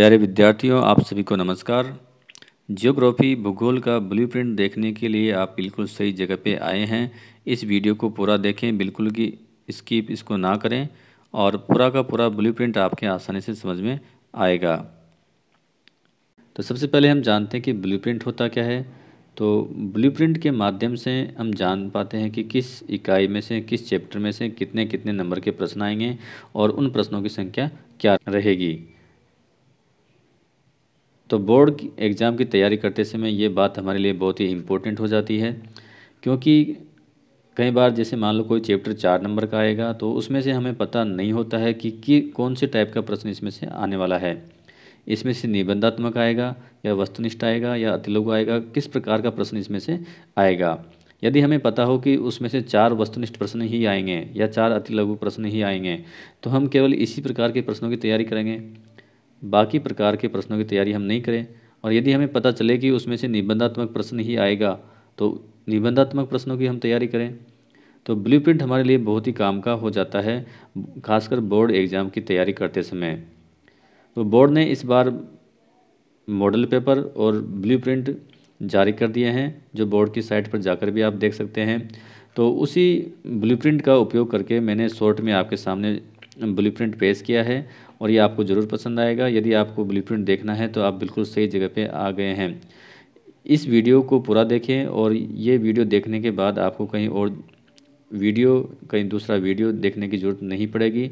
प्यारे विद्यार्थियों आप सभी को नमस्कार जियोग्राफी भूगोल का ब्लूप्रिंट देखने के लिए आप बिल्कुल सही जगह पे आए हैं इस वीडियो को पूरा देखें बिल्कुल की स्कीप इसको ना करें और पूरा का पूरा ब्लूप्रिंट आपके आसानी से समझ में आएगा तो सबसे पहले हम जानते हैं कि ब्लूप्रिंट होता क्या है तो ब्लूप्रिंट के माध्यम से हम जान पाते हैं कि किस इकाई में से किस चैप्टर में से कितने कितने नंबर के प्रश्न आएंगे और उन प्रश्नों की संख्या क्या रहेगी तो बोर्ड एग्ज़ाम की तैयारी करते समय ये बात हमारे लिए बहुत ही इम्पोर्टेंट हो जाती है क्योंकि कई बार जैसे मान लो कोई चैप्टर चार नंबर का आएगा तो उसमें से हमें पता नहीं होता है कि, कि कौन से टाइप का प्रश्न इसमें से आने वाला है इसमें से निबंधात्मक आएगा या वस्तुनिष्ठ आएगा या अतिलोक आएगा किस प्रकार का प्रश्न इसमें से आएगा यदि हमें पता हो कि उसमें से चार वस्तुनिष्ठ प्रश्न ही आएंगे या चार अति लघु प्रश्न ही आएंगे तो हम केवल इसी प्रकार के प्रश्नों की तैयारी करेंगे बाकी प्रकार के प्रश्नों की तैयारी हम नहीं करें और यदि हमें पता चले कि उसमें से निबंधात्मक प्रश्न ही आएगा तो निबंधात्मक प्रश्नों की हम तैयारी करें तो ब्लूप्रिंट हमारे लिए बहुत ही काम का हो जाता है खासकर बोर्ड एग्ज़ाम की तैयारी करते समय तो बोर्ड ने इस बार मॉडल पेपर और ब्लूप्रिंट जारी कर दिए हैं जो बोर्ड की साइट पर जाकर भी आप देख सकते हैं तो उसी ब्लूप्रिंट का उपयोग करके मैंने शॉर्ट में आपके सामने ब्लूप्रिंट पेश किया है और ये आपको ज़रूर पसंद आएगा यदि आपको प्रिंट देखना है तो आप बिल्कुल सही जगह पे आ गए हैं इस वीडियो को पूरा देखें और ये वीडियो देखने के बाद आपको कहीं और वीडियो कहीं दूसरा वीडियो देखने की ज़रूरत नहीं पड़ेगी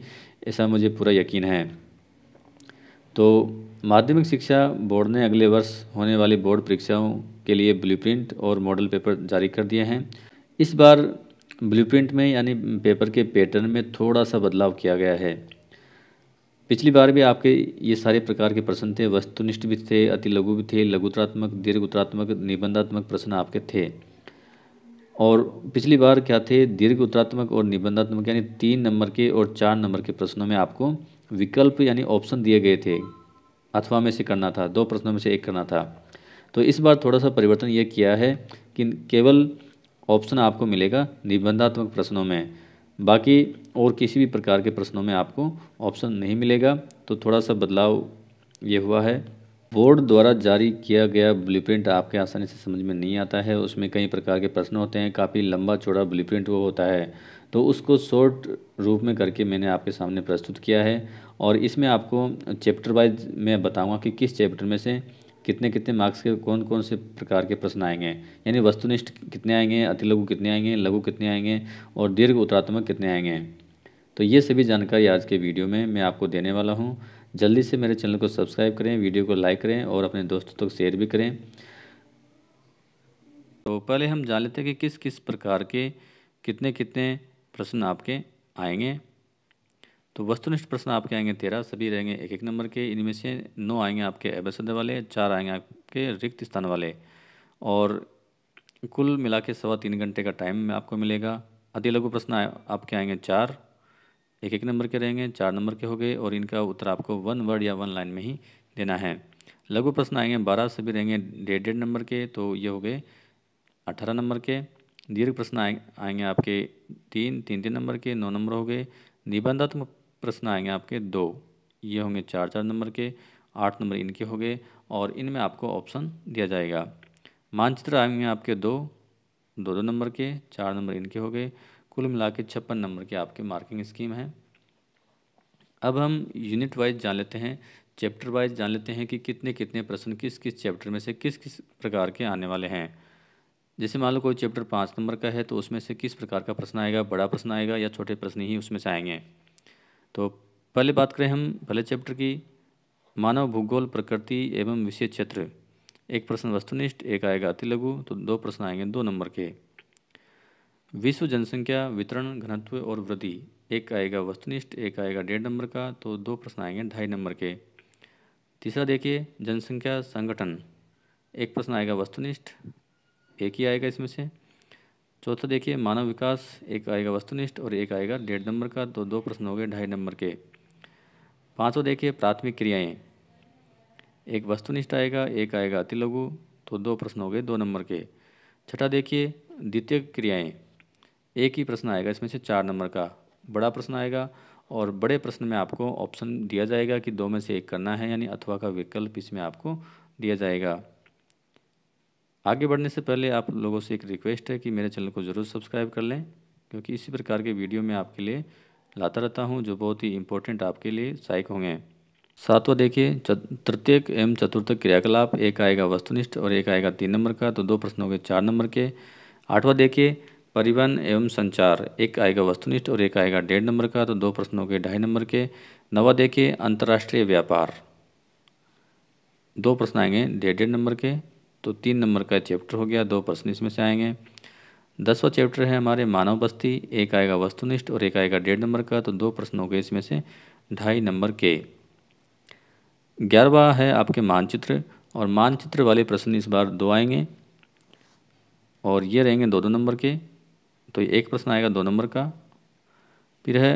ऐसा मुझे पूरा यकीन है तो माध्यमिक शिक्षा बोर्ड ने अगले वर्ष होने वाली बोर्ड परीक्षाओं के लिए ब्लूप्रिंट और मॉडल पेपर जारी कर दिए हैं इस बार ब्लूप्रिंट में यानी पेपर के पैटर्न में थोड़ा सा बदलाव किया गया है पिछली बार भी आपके ये सारे प्रकार के प्रश्न थे वस्तुनिष्ठ भी थे अति लघु भी थे लघुतरात्मक दीर्घ उत्तरात्मक निबंधात्मक प्रश्न आपके थे और पिछली बार क्या थे दीर्घ उत्तरात्मक और निबंधात्मक यानी तीन नंबर के और चार नंबर के प्रश्नों में आपको विकल्प यानी ऑप्शन दिए गए थे अथवा में से करना था दो प्रश्नों में से एक करना था तो इस बार थोड़ा सा परिवर्तन ये किया है कि केवल ऑप्शन आपको मिलेगा निबंधात्मक प्रश्नों में बाकी और किसी भी प्रकार के प्रश्नों में आपको ऑप्शन नहीं मिलेगा तो थोड़ा सा बदलाव ये हुआ है बोर्ड द्वारा जारी किया गया प्रिंट आपके आसानी से समझ में नहीं आता है उसमें कई प्रकार के प्रश्न होते हैं काफ़ी लंबा चौड़ा प्रिंट वो होता है तो उसको शॉर्ट रूप में करके मैंने आपके सामने प्रस्तुत किया है और इसमें आपको चैप्टर वाइज मैं बताऊंगा कि किस चैप्टर में से कितने कितने मार्क्स के कौन कौन से प्रकार के प्रश्न आएंगे यानी वस्तुनिष्ठ कितने आएंगे अति लघु कितने आएंगे लघु कितने आएंगे और दीर्घ उत्तरात्मक कितने आएंगे तो ये सभी जानकारी आज के वीडियो में मैं आपको देने वाला हूँ जल्दी से मेरे चैनल को सब्सक्राइब करें वीडियो को लाइक करें और अपने दोस्तों तक तो शेयर भी करें तो पहले हम जान लेते हैं कि किस किस प्रकार के कितने कितने प्रश्न आपके आएंगे तो वस्तुनिष्ठ प्रश्न आपके आएंगे तेरह सभी रहेंगे एक एक नंबर के इनमें से नौ आएंगे आपके एबसद वाले चार आएंगे आपके रिक्त स्थान वाले और कुल मिला के सवा तीन घंटे का टाइम आपको मिलेगा अति लघु प्रश्न आपके आएंगे चार एक एक नंबर के रहेंगे चार नंबर के हो गए और इनका उत्तर आपको वन वर्ड या वन लाइन में ही देना है लघु प्रश्न आएंगे बारह सभी रहेंगे डेढ़ डेढ़ नंबर के तो ये हो गए अठारह नंबर के दीर्घ प्रश्न आएंगे आपके तीन तीन तीन नंबर के नौ नंबर हो गए निबंधात्मक प्रश्न आएंगे आपके दो ये होंगे चार चार नंबर के आठ नंबर इनके हो गए और इनमें आपको ऑप्शन दिया जाएगा मानचित्र आएंगे आपके दो दो दो नंबर के चार नंबर इनके हो गए कुल मिला के छप्पन नंबर के आपके मार्किंग स्कीम है अब हम यूनिट वाइज जान लेते हैं चैप्टर वाइज जान लेते हैं कि कितने कितने प्रश्न किस किस चैप्टर में से किस किस प्रकार के आने वाले हैं जैसे मान लो कोई चैप्टर पाँच नंबर का है तो उसमें से किस प्रकार का प्रश्न आएगा बड़ा प्रश्न आएगा या छोटे प्रश्न ही उसमें से आएंगे तो पहले बात करें हम पहले चैप्टर की मानव भूगोल प्रकृति एवं विषय क्षेत्र एक प्रश्न वस्तुनिष्ठ एक आएगा अति लघु तो दो प्रश्न आएंगे दो नंबर के विश्व जनसंख्या वितरण घनत्व और वृद्धि एक आएगा वस्तुनिष्ठ एक आएगा डेढ़ नंबर का तो दो प्रश्न आएंगे ढाई नंबर के तीसरा देखिए जनसंख्या संगठन एक प्रश्न आएगा वस्तुनिष्ठ एक ही आएगा इसमें से चौथा देखिए मानव विकास एक आएगा वस्तुनिष्ठ और एक आएगा डेढ़ नंबर का तो दो प्रश्न हो गए ढाई नंबर के पाँचों देखिए प्राथमिक क्रियाएँ एक वस्तुनिष्ठ आएगा एक आएगा अति लघु तो दो प्रश्न हो गए दो नंबर के छठा देखिए द्वितीय क्रियाएँ एक ही प्रश्न आएगा इसमें से चार नंबर का बड़ा प्रश्न आएगा और बड़े प्रश्न में आपको ऑप्शन दिया जाएगा कि दो में से एक करना है यानी अथवा का विकल्प इसमें आपको दिया जाएगा आगे बढ़ने से पहले आप लोगों से एक रिक्वेस्ट है कि मेरे चैनल को ज़रूर सब्सक्राइब कर लें क्योंकि इसी प्रकार के वीडियो मैं आपके लिए लाता रहता हूँ जो बहुत ही इम्पोर्टेंट आपके लिए सहायक होंगे सातवां देखिए तृतीयक एवं चतुर्थ क्रियाकलाप एक आएगा वस्तुनिष्ठ और एक आएगा तीन नंबर का तो दो प्रश्न होंगे चार नंबर के आठवां देखिए परिवहन एवं संचार एक आएगा वस्तुनिष्ठ और एक आएगा डेढ़ नंबर का तो दो प्रश्न के ढाई नंबर के नवा देखिए अंतर्राष्ट्रीय व्यापार दो प्रश्न आएंगे डेढ़ डेढ़ नंबर के तो तीन नंबर का चैप्टर हो गया दो प्रश्न इसमें से आएंगे दसवा चैप्टर है हमारे मानव बस्ती एक आएगा वस्तुनिष्ठ और एक आएगा डेढ़ नंबर का तो दो प्रश्न हो गए इसमें से ढाई नंबर के ग्यारहवा है आपके मानचित्र और मानचित्र वाले प्रश्न इस बार दो आएंगे और ये रहेंगे दो दो नंबर के तो एक प्रश्न आएगा दो नंबर का फिर है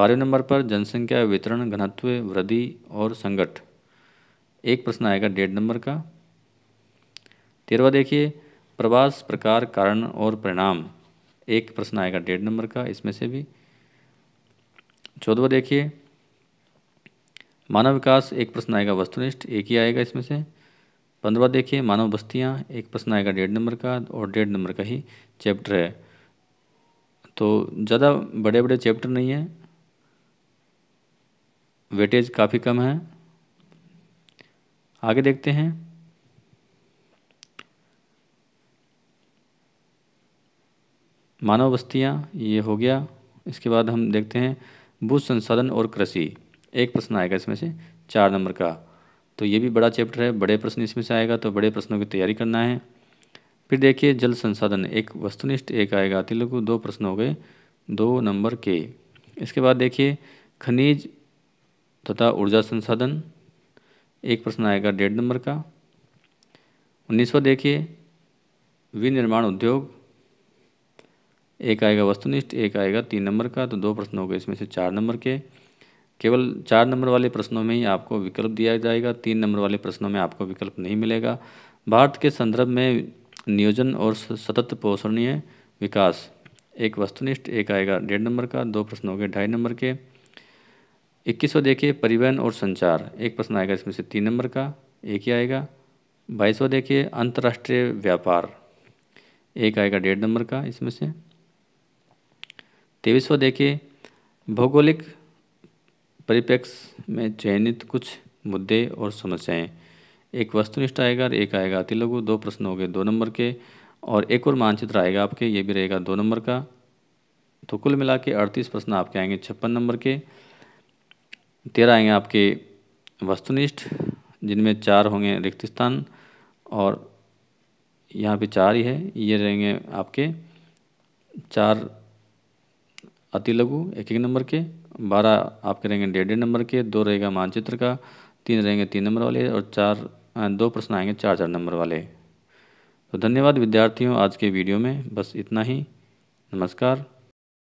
बारहवें नंबर पर जनसंख्या वितरण घनत्व वृद्धि और संगठ एक प्रश्न आएगा डेढ़ नंबर का तेरहवा देखिए प्रवास प्रकार कारण और परिणाम एक प्रश्न आएगा डेढ़ नंबर का इसमें से भी चौदहवा देखिए मानव विकास एक प्रश्न आएगा वस्तुनिष्ठ एक ही आएगा इसमें से पंद्रवा देखिए मानव बस्तियाँ एक प्रश्न आएगा डेढ़ नंबर का और डेढ़ नंबर का ही चैप्टर है तो ज़्यादा बड़े बड़े चैप्टर नहीं हैं वेटेज काफ़ी कम है आगे देखते हैं मानव बस्तियाँ ये हो गया इसके बाद हम देखते हैं भू संसाधन और कृषि एक प्रश्न आएगा इसमें से चार नंबर का तो ये भी बड़ा चैप्टर है बड़े प्रश्न इसमें से आएगा तो बड़े प्रश्नों की तैयारी करना है फिर देखिए जल संसाधन एक वस्तुनिष्ठ एक आएगा लघु दो प्रश्न हो गए दो नंबर के इसके बाद देखिए खनिज तथा ऊर्जा संसाधन एक प्रश्न आएगा डेढ़ नंबर का उन्नीसवा देखिए विनिर्माण उद्योग एक आएगा वस्तुनिष्ठ एक आएगा तीन नंबर का तो दो प्रश्न हो गए इसमें से चार नंबर के केवल चार नंबर वाले प्रश्नों में ही आपको विकल्प दिया जाएगा तीन नंबर वाले प्रश्नों में आपको विकल्प नहीं मिलेगा भारत के संदर्भ में नियोजन और सतत पोषणीय विकास एक वस्तुनिष्ठ एक आएगा डेढ़ नंबर का दो प्रश्न हो गए ढाई नंबर के इक्कीसवा देखिए परिवहन और संचार एक प्रश्न आएगा इसमें से तीन नंबर का एक ही आएगा बाईसवा देखिए अंतर्राष्ट्रीय व्यापार एक आएगा डेढ़ नंबर का इसमें से तेईसवा देखिए भौगोलिक परिप्रेक्ष्य में चयनित कुछ मुद्दे और समस्याएं एक वस्तुनिष्ठ आएगा और एक आएगा अति लघु दो प्रश्न हो गए दो नंबर के और एक और मानचित्र आएगा आपके ये भी रहेगा दो नंबर का तो कुल मिला के अड़तीस प्रश्न आपके आएंगे छप्पन नंबर के तेरह आएंगे आपके वस्तुनिष्ठ जिनमें चार होंगे रिक्त स्थान और यहाँ पे चार ही है ये रहेंगे आपके चार अति लघु एक एक नंबर के बारह आपके रहेंगे डेढ़ डेढ़ नंबर के दो रहेगा मानचित्र का तीन रहेंगे तीन नंबर वाले और चार दो प्रश्न आएंगे चार चार नंबर वाले तो धन्यवाद विद्यार्थियों आज के वीडियो में बस इतना ही नमस्कार